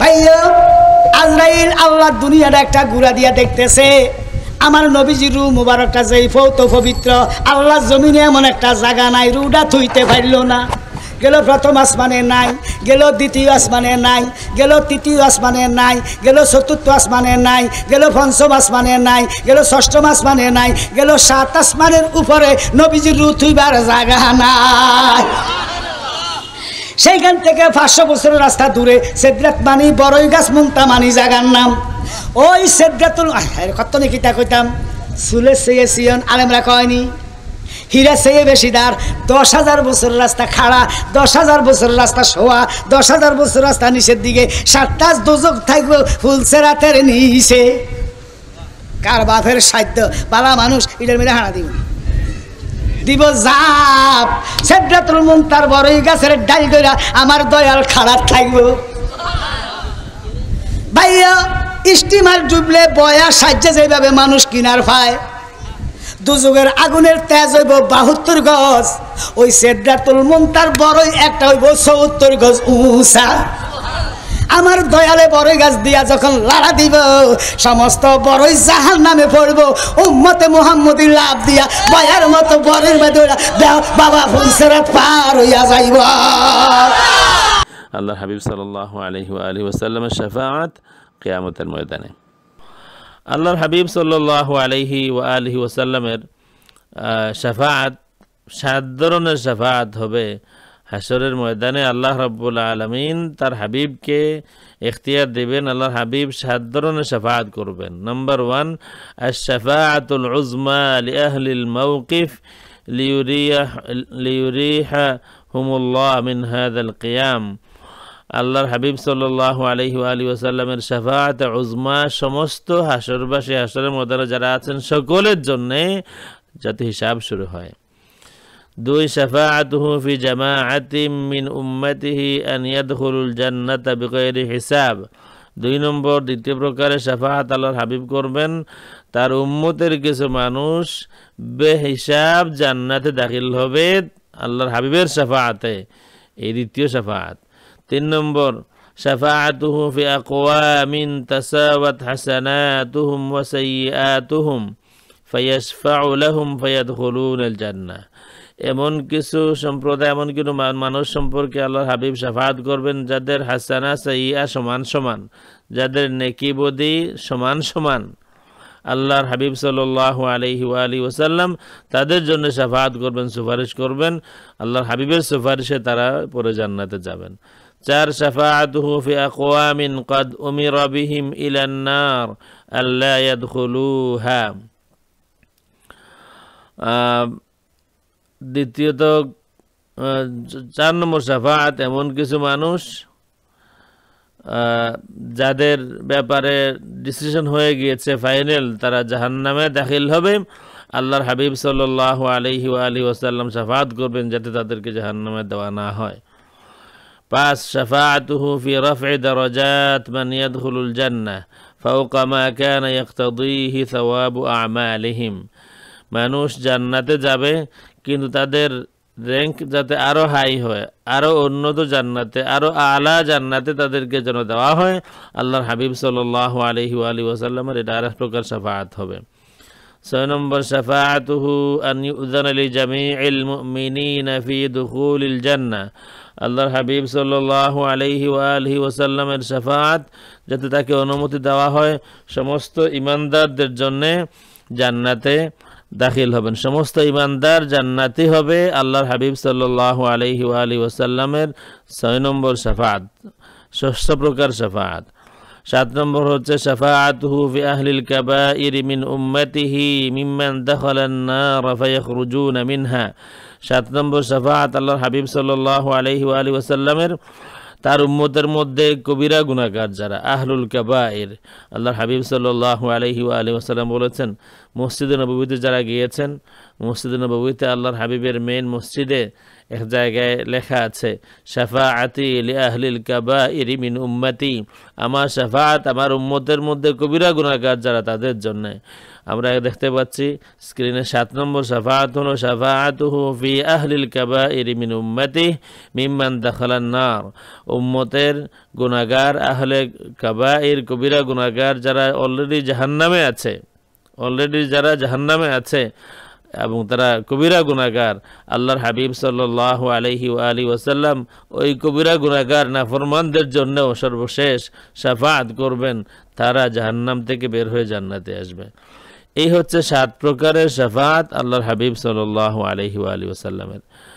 ভাইয়া আজরাইল আল্লাহ দুনিয়াটা একটা গুড়া দিয়া দেখতেছে আমার নবীজি রু মুবারকটা যে ফৌত পবিত্র আল্লাহ জমিনে এমন একটা জায়গা নাই রুটা থুইতে পারল না গেল প্রথম আসমানে নাই গেল দ্বিতীয় আসমানে নাই গেল তৃতীয় আসমানে নাই গেল চতুর্থ আসমানে নাই গেল পঞ্চম আসমানে নাই গেল মাস আসমানে নাই গেল সাত আসমানের উপরে নবীজির রু থুইবার জায়গা নাই সেইখান থেকে পাঁচশো বছরের রাস্তা দূরে সেদ্রাত মানি বড়ই গাছ মুমতা মানি জাগার নাম ওই সেদ্রাতুল কত নাকি তা কইতাম চুলে সেয়ে সিয়ন আলেমরা কয়নি হীরা চেয়ে বেশি দার দশ হাজার বছর রাস্তা খাড়া দশ হাজার বছর রাস্তা শোয়া দশ হাজার বছর রাস্তা নিচের দিকে সাতটা দুজক থাকবে ফুলসে রাতের নিচে কার বাফের সাধ্য বালা মানুষ ইটার মিলে হাঁড়া দিবে দিব জাপ সেদ্রাতুল মুন তার বড়ই গাছের ডাল কইরা আমার দয়াল খারাপ থাকবো ভাইয়া স্টিমার ডুবলে বয়া সাজ্যে যেভাবে মানুষ কিনার পায় দুযুগের আগুনের তেজ হইব বাহাত্তর গজ ওই সেদ্রাতুল মুন তার বড়ই একটা হইব চৌত্তর গজ উঁচা আমার দয়ালে বড় গাছ দিয়া যখন লাড়া দিব সমস্ত বড়ই জাহান নামে পড়বো উম্মতে মোহাম্মদী লাভ দিয়া বয়ার মতো বরের মেদুরা বাবা ফুলসেরা পার হইয়া যাইব আল্লাহ হাবিব সাল্লাহ আলহি আলহি ওসাল্লামের শাফাত কেয়ামতের ময়দানে আল্লাহর হাবিব সাল্লাহ আলহি ও আলহি ওসাল্লামের শাফাত সাত ধরনের শাফাত হবে হাসরের ময়দানে আল্লাহ রব্বুল আলমিন তার হাবিবকে এখতিয়ার দেবেন আল্লাহ হাবিব সাত ধরনের সাফাত করবেন নম্বর ওয়ান আশাফাতুল উজমা আলি আহলিল মৌকিফ লিউরিহা হুমুল্লাহ আমিন হাদাল কিয়াম আল্লাহর হাবিব সাল্লাহ আলহি আলী ওসাল্লামের শাফাত উজমা সমস্ত হাসরবাসী হাসরের মদারা যারা আছেন সকলের জন্যে যাতে হিসাব শুরু হয় دوي شفاعته في جماعة من أمته أن يدخل الجنة بغير حساب دوي نمبر دي تبروكار شفاعة الله الحبيب قربن تار أمتر كسو مانوش بحساب جنة داخل بيت الله الحبيب شفاعة اي دي تيو شفاعة تين نمبر شفاعته في أقوام تساوت حسناتهم وسيئاتهم فيشفع لهم فيدخلون الجنة এমন কিছু সম্প্রদায় এমন কিছু মানুষ সম্পর্কে আল্লাহ হাবিব সাফাত করবেন যাদের হাসানা সাইয়া সমান সমান যাদের নেকি বদি সমান সমান আল্লাহর হাবিব সাল আলহি আলী ওসাল্লাম তাদের জন্য সাফাত করবেন সুপারিশ করবেন আল্লাহর হাবিবের সুপারিশে তারা পরে জান্নাতে যাবেন চার সাফাত ফি আকওয়ামিন কদ উমিরা বিহিম ইলান নার আল্লা দ্বিতীয়ত চার নম্বর সাফাত এমন কিছু মানুষ যাদের ব্যাপারে ডিসিশন হয়ে গিয়েছে ফাইনাল তারা জাহান্নামে দাখিল হবে আল্লাহর হাবিব সাল আলহি আলি ওসাল্লাম সাফাত করবেন যাতে তাদেরকে জাহান্নামে দেওয়া না হয় পাঁচ সাফাত হুফি রফে দরজাত হুলুল জান্না ফাউকা মা কান ইয়াক্তাদিহি সওয়াবু আলিহিম মানুষ জান্নাতে যাবে কিন্তু তাদের র্যাঙ্ক যাতে আরও হাই হয় আরও উন্নত জান্নাতে আরও আলা জান্নাতে তাদেরকে যেন দেওয়া হয় আল্লাহর হাবিব সাল আলহি আলি ওসাল্লামের এটা আর এক প্রকার সাফাত হবে ছয় নম্বর আনি উদান আলী জামি ইল মিনি নাফি দুহুল ইল জান্না আল্লাহর হাবিব সাল আলহি আলহি ওসাল্লামের সাফাত যাতে তাকে অনুমতি দেওয়া হয় সমস্ত ইমানদারদের জন্যে জান্নাতে داخل هبن شمست ايمان دار جنتي هبه الله حبيب صلى الله عليه وآله وسلم سوي نمبر شفاعت سبروكر شفاعت شات نمبر هجة شفاعته في أهل الكبائر من أمته ممن دخل النار فيخرجون منها شات نمبر شفاعت الله حبيب صلى الله عليه وآله وسلم شفاعت তার উম্মতের মধ্যে কবিরা গুণাগার যারা আহলুল কাবায়ের আল্লাহর হাবিব সাল্লু আলহি আলহি আসালাম বলেছেন মসজিদে নবীতে যারা গিয়েছেন মসজিদ নবীতে আল্লাহর হাবিবের মেন মসজিদে এক জায়গায় লেখা আছে শাফা আতি আহলিল কাবা ইরিমিন উম্মাতি আমার শাফাত আমার উম্মতের মধ্যে কবিরা গুণাকার যারা তাদের জন্যে আমরা দেখতে পাচ্ছি স্ক্রিনে সাত নম্বর শাফাত হলো শাফাত ফি আহলিল কাবা ইরিমিন উম্মাতি মিম্মান দাখালান নার উম্মতের গুণাগার আহলে কাবা এর কবিরা গুণাগার যারা অলরেডি জাহান্নামে আছে অলরেডি যারা জাহান্নামে আছে এবং তারা কবিরা গুণাগার আল্লাহর হাবিব সাল আলহি আলী ওসাল্লাম ওই কবিরা গুণাগার নাফরমানদের জন্যও সর্বশেষ সাফাত করবেন তারা জাহান্নাম থেকে বের হয়ে জান্নাতে আসবে এই হচ্ছে সাত প্রকারের সাফাত আল্লাহর হাবিব সাল আলহি আলী ওসাল্লামের